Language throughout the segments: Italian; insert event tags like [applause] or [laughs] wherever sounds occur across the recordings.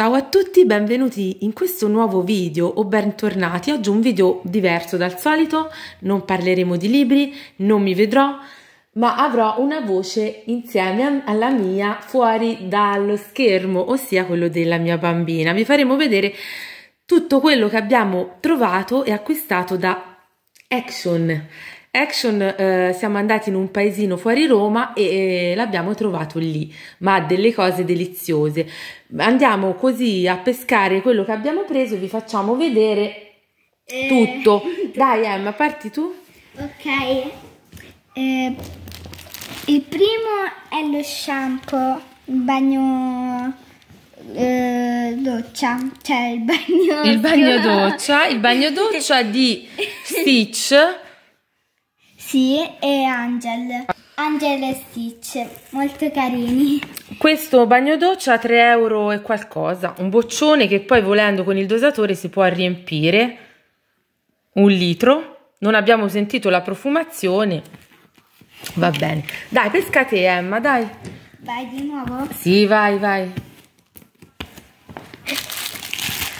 Ciao a tutti, benvenuti in questo nuovo video o bentornati. Oggi un video diverso dal solito, non parleremo di libri, non mi vedrò, ma avrò una voce insieme alla mia fuori dallo schermo, ossia quello della mia bambina. Vi faremo vedere tutto quello che abbiamo trovato e acquistato da Action Action eh, siamo andati in un paesino fuori Roma e, e l'abbiamo trovato lì, ma delle cose deliziose. Andiamo così a pescare quello che abbiamo preso e vi facciamo vedere eh... tutto. Dai Emma, parti tu. Ok. Eh, il primo è lo shampoo, il bagno eh, doccia, cioè il bagno Il bagno [laughs] doccia, il bagno doccia di [laughs] Stitch sì, e Angel. Angel e Stitch, molto carini. Questo bagno doccia 3 euro e qualcosa, un boccione che poi volendo con il dosatore si può riempire, un litro. Non abbiamo sentito la profumazione, va bene. Dai, pescate Emma, dai. Vai di nuovo? Sì, vai, vai.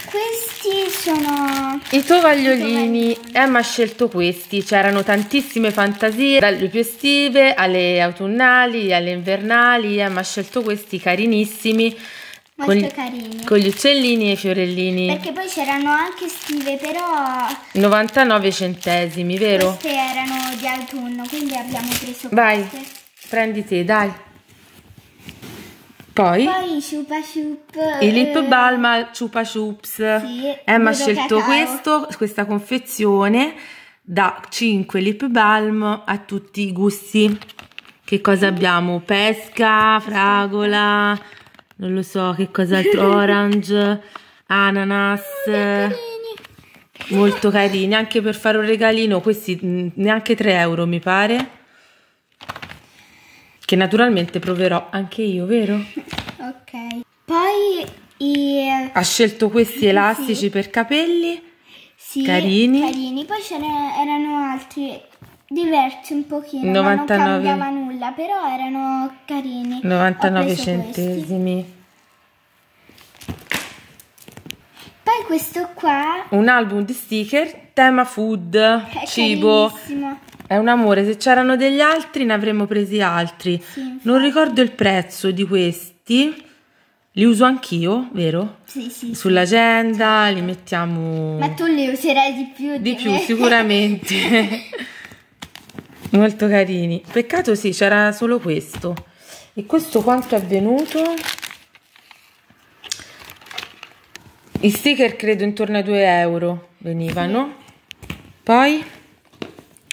Questo questi sono... I tovagliolini. Emma eh, ha scelto questi. C'erano tantissime fantasie, dalle più estive alle autunnali, alle invernali. Emma eh, ha scelto questi carinissimi. Molto con, carini. Con gli uccellini e i fiorellini. Perché poi c'erano anche estive, però... 99 centesimi, vero? Queste erano di autunno, quindi abbiamo preso Vai, queste. prenditi, dai. Poi, Poi Chupa Chup. Il Lip Balm al Chupa Chups. Sì, Emma ha scelto questo, questa confezione da 5 lip balm a tutti i gusti. Che cosa abbiamo? Pesca, fragola, non lo so che cos'altro, [laughs] orange, ananas. Molto carini, anche per fare un regalino, questi mm, neanche 3 euro mi pare. Che naturalmente proverò anche io, vero? [laughs] Ok. Poi i... Ha scelto questi elastici sì. per capelli. Sì, carini. carini. Poi ce n'erano altri diversi un pochino, 99... non cambiava nulla, però erano carini. 99 centesimi. Poi questo qua... Un album di sticker, tema food, è cibo. È un amore, se c'erano degli altri ne avremmo presi altri. Sì, non ricordo il prezzo di questi questi li uso anch'io, vero? Sì, sì. Sull'agenda, sì. li mettiamo... Ma tu li userai di più di, di più, me. sicuramente. [laughs] Molto carini. Peccato sì, c'era solo questo. E questo quanto è venuto? I sticker credo intorno ai 2 euro venivano. Poi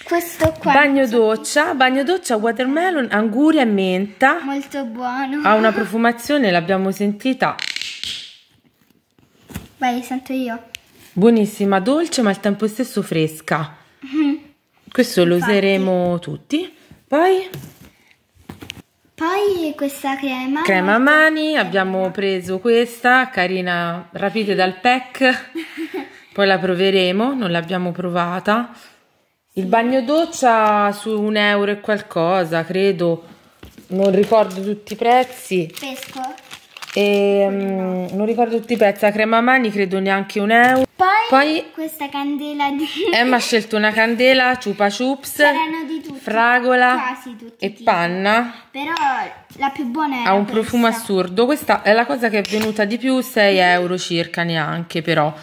questo qua. Bagno doccia, bagno doccia, watermelon, anguria e menta. Molto buono. Ha una profumazione, l'abbiamo sentita. Vai, sento io. Buonissima, dolce ma al tempo stesso fresca. Mm. Questo Infatti. lo useremo tutti. Poi? Poi questa crema. Crema a mani, abbiamo preso questa, carina, rapide dal pack. [laughs] Poi la proveremo, non l'abbiamo provata. Il bagno doccia su un euro e qualcosa, credo. Non ricordo tutti i prezzi. Pesco. E, um, non ricordo tutti i prezzi. La crema a mani credo neanche un euro. Poi, Poi questa candela di... [laughs] Emma ha scelto una candela, ciupa chups, di tutti, fragola e tipi. panna. Però la più buona è Ha un questa. profumo assurdo. Questa è la cosa che è venuta di più, 6 euro circa neanche però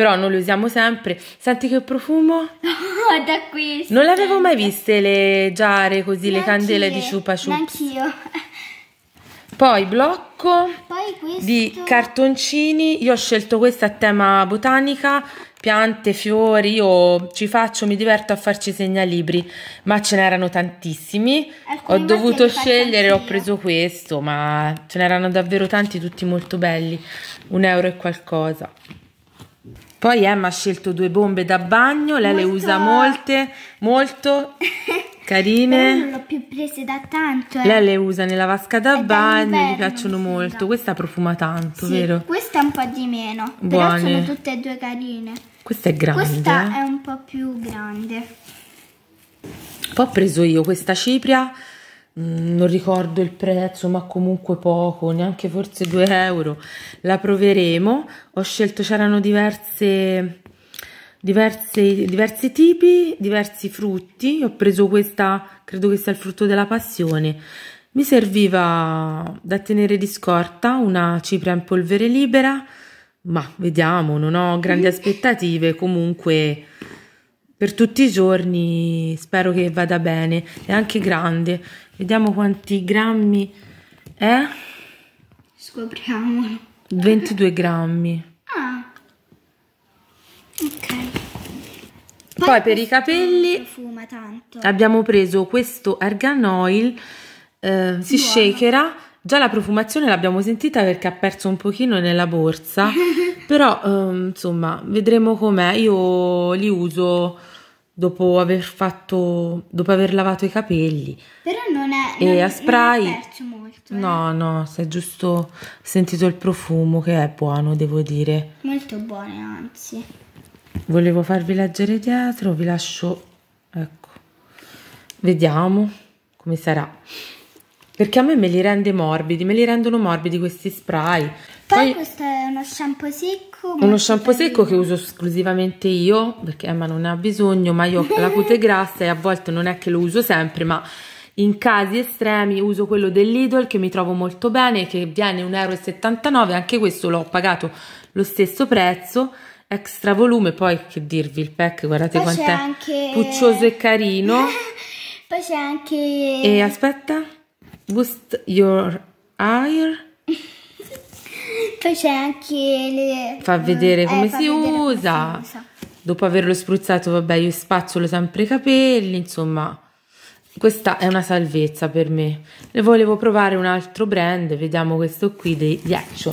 però non le usiamo sempre. Senti che profumo? No, [laughs] da qui. Non le avevo mai viste le giare così, le candele di ciupa ciupa. Anch'io. Poi blocco Poi questo... di cartoncini, io ho scelto questo a tema botanica, piante, fiori, io ci faccio, mi diverto a farci segnalibri, ma ce n'erano tantissimi, Alcune ho dovuto scegliere, ho preso questo, ma ce n'erano davvero tanti, tutti molto belli, un euro e qualcosa. Poi Emma ha scelto due bombe da bagno, lei molto... le usa molte, molto [laughs] carine. Però non l'ho più prese da tanto. Eh. Lei le usa nella vasca da È bagno, mi piacciono molto. Questa profuma tanto, sì, vero? questa un po' di meno, Buone. però sono tutte e due carine. Questa è grande. Questa eh. è un po' più grande. Poi ho preso io questa cipria Mm, non ricordo il prezzo, ma comunque poco, neanche forse 2 euro. La proveremo. Ho scelto, c'erano diverse, diverse, diversi tipi, diversi frutti. Ho preso questa, credo che sia il frutto della passione. Mi serviva da tenere di scorta una cipria in polvere libera, ma vediamo, non ho grandi mm. aspettative, comunque per tutti i giorni spero che vada bene, è anche grande, Vediamo quanti grammi è. Scopriamolo. 22 grammi. Ah. Ok. Poi, Poi per i capelli abbiamo preso questo Argan Oil, eh, si Buono. shakerà. Già la profumazione l'abbiamo sentita perché ha perso un pochino nella borsa, [laughs] però eh, insomma vedremo com'è. Io li uso dopo aver fatto dopo aver lavato i capelli. Però non è e non, a spray non molto. Eh? No, no, si è giusto sentito il profumo che è buono, devo dire. Molto buono, anzi. Volevo farvi leggere dietro, vi lascio ecco. Vediamo come sarà perché a me me li rende morbidi, me li rendono morbidi questi spray. Poi, Poi questo è uno shampoo secco. Uno shampoo secco che uso esclusivamente io, perché Emma non ne ha bisogno, ma io ho la cute [laughs] grassa e a volte non è che lo uso sempre, ma in casi estremi uso quello dell'Idol che mi trovo molto bene, che viene 1,79 euro, anche questo l'ho pagato lo stesso prezzo, extra volume, poi che dirvi, il pack guardate poi è anche... puccioso e carino. [laughs] poi c'è anche... E aspetta... Boost your air. Poi c'è anche le... Fa vedere eh, come eh, si vedere usa. Dopo averlo spruzzato, vabbè, io spazzolo sempre i capelli, insomma. Questa è una salvezza per me. Ne volevo provare un altro brand, vediamo questo qui di ghiaccio.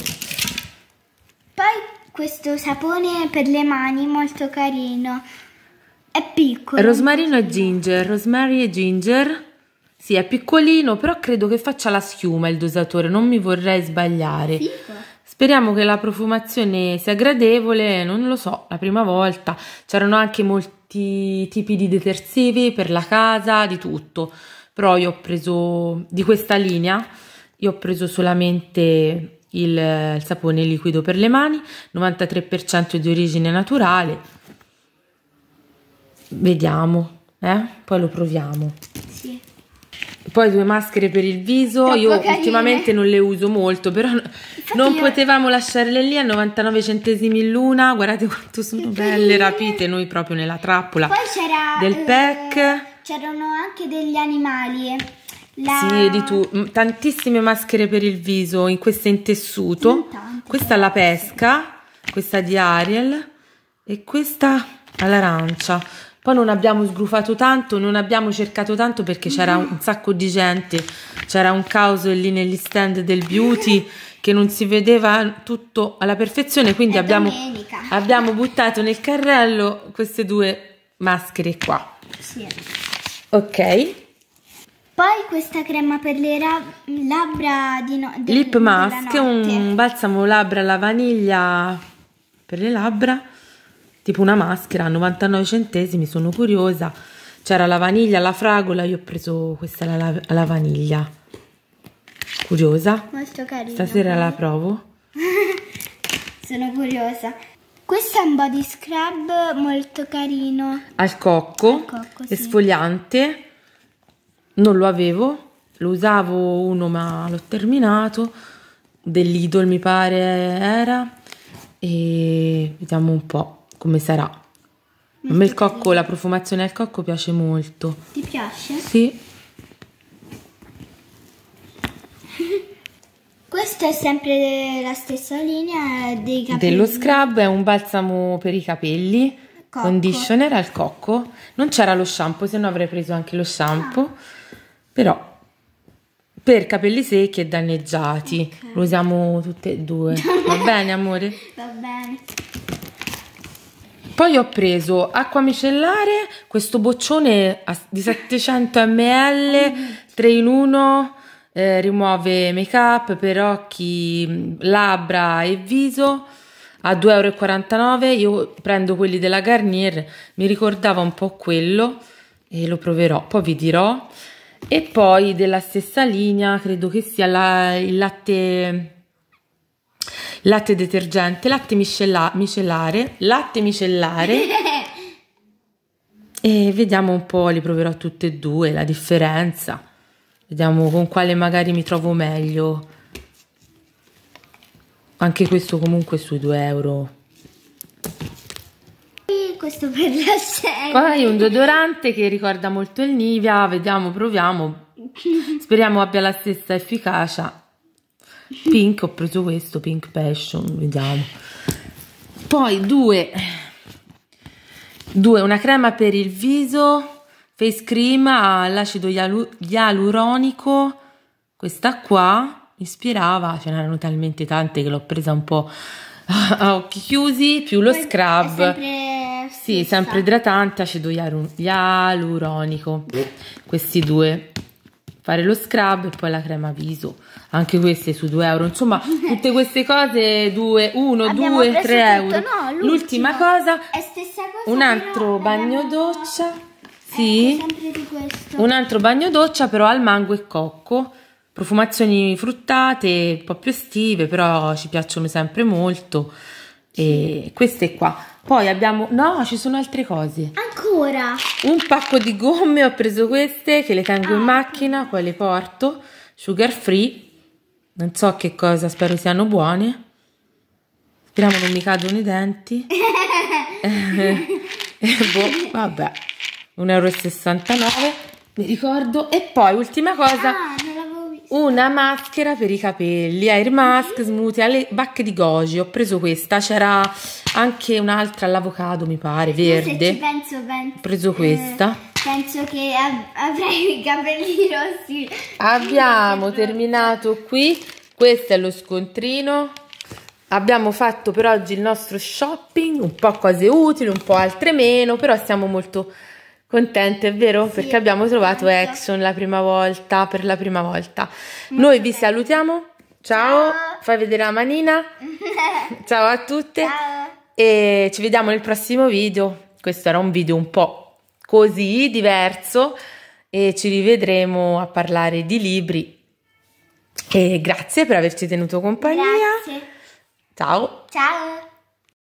Poi questo sapone per le mani, molto carino. È piccolo. Rosmarino e ginger, rosemary e ginger sì, è piccolino, però credo che faccia la schiuma il dosatore, non mi vorrei sbagliare. Fico. Speriamo che la profumazione sia gradevole, non lo so, la prima volta. C'erano anche molti tipi di detersivi per la casa, di tutto. Però io ho preso, di questa linea, io ho preso solamente il, il sapone liquido per le mani, 93% di origine naturale. Vediamo, eh? Poi lo proviamo. Sì. Poi due maschere per il viso, Troppo io carine. ultimamente non le uso molto, però Infatti non io... potevamo lasciarle lì a 99 centesimi l'una, guardate quanto sono belle rapite, noi proprio nella trappola Poi c'era, del eh, pack. c'erano anche degli animali. La... Sì, di tu, tantissime maschere per il viso, in questa in tessuto, in questa alla pesca, questa di Ariel e questa all'arancia poi non abbiamo sgrufato tanto, non abbiamo cercato tanto perché c'era un mm-hmm. sacco di gente, c'era un caos lì negli stand del beauty che non si vedeva tutto alla perfezione, quindi abbiamo, abbiamo, buttato nel carrello queste due maschere qua. Sì. Ok. Poi questa crema per le labbra di no del, Lip Mask, un balsamo labbra alla vaniglia per le labbra tipo una maschera a 99 centesimi, sono curiosa. C'era la vaniglia, la fragola, io ho preso questa alla, alla vaniglia. Curiosa? Molto carina. Stasera la provo. [laughs] sono curiosa. Questo è un body scrub molto carino. Al cocco, Al cocco sì. esfoliante. Non lo avevo, lo usavo uno ma l'ho terminato. Dell'Idol mi pare era. E vediamo un po' come sarà. a me il cocco, la profumazione al cocco piace molto. Ti piace? Sì. [laughs] Questa è sempre la stessa linea dei capelli. Dello scrub, è un balsamo per i capelli, cocco. conditioner al cocco. Non c'era lo shampoo, se no avrei preso anche lo shampoo. Ah. Però per capelli secchi e danneggiati. Okay. Lo usiamo tutte e due. [laughs] Va bene, amore? Va bene. Poi ho preso acqua micellare, questo boccione di 700 ml, 3 in 1, eh, rimuove make up per occhi, mm, labbra e viso a 2,49 euro. Io prendo quelli della Garnier, mi ricordava un po' quello e lo proverò, poi vi dirò. E poi della stessa linea, credo che sia la, il latte latte detergente, latte miscella- micellare, latte micellare. [laughs] e vediamo un po', li proverò tutte e due, la differenza. Vediamo con quale magari mi trovo meglio. Anche questo comunque sui 2 euro. Questo per la serie. Poi ah, un deodorante che ricorda molto il Nivea, vediamo, proviamo. [laughs] Speriamo abbia la stessa efficacia pink ho preso questo pink passion vediamo poi due due una crema per il viso face cream all'acido ialu ialuronico questa qua mi ispirava ce n'erano talmente tante che l'ho presa un po' a occhi chiusi più lo scrub sempre sì sempre idratante acido ialu ialuronico questi due fare lo scrub e poi la crema viso anche queste su 2 euro insomma [laughs] tutte queste cose 2 1 2 3 euro no, l'ultima cosa cosa un altro bagno doccia sì un altro bagno doccia però al mango e cocco profumazioni fruttate un po' più estive però ci piacciono sempre molto e queste qua poi abbiamo... No, ci sono altre cose. Ancora? Un pacco di gomme, ho preso queste che le tengo ah. in macchina, poi le porto. Sugar free. Non so che cosa, spero siano buone. Speriamo non mi cadono i denti. [laughs] [laughs] boh, vabbè. 1,69 euro, mi ricordo. E poi, ultima cosa... Ah una maschera per i capelli, air mask, smoothie, alle bacche di goji, ho preso questa, c'era anche un'altra all'avocado mi pare, verde, penso, penso, ho preso questa. Eh, penso che av avrai i capelli [laughs] rossi. Abbiamo terminato qui, questo è lo scontrino. Abbiamo fatto per oggi il nostro shopping, un po' cose utili, un po' altre meno, però siamo molto Contente, è vero? Sì, Perché abbiamo trovato Exxon la prima volta, per la prima volta. Noi vi salutiamo. Ciao. Ciao. Fai vedere la manina. [laughs] Ciao a tutte. Ciao. E ci vediamo nel prossimo video. Questo era un video un po' così diverso e ci rivedremo a parlare di libri. E grazie per averci tenuto compagnia. Grazie. Ciao. Ciao.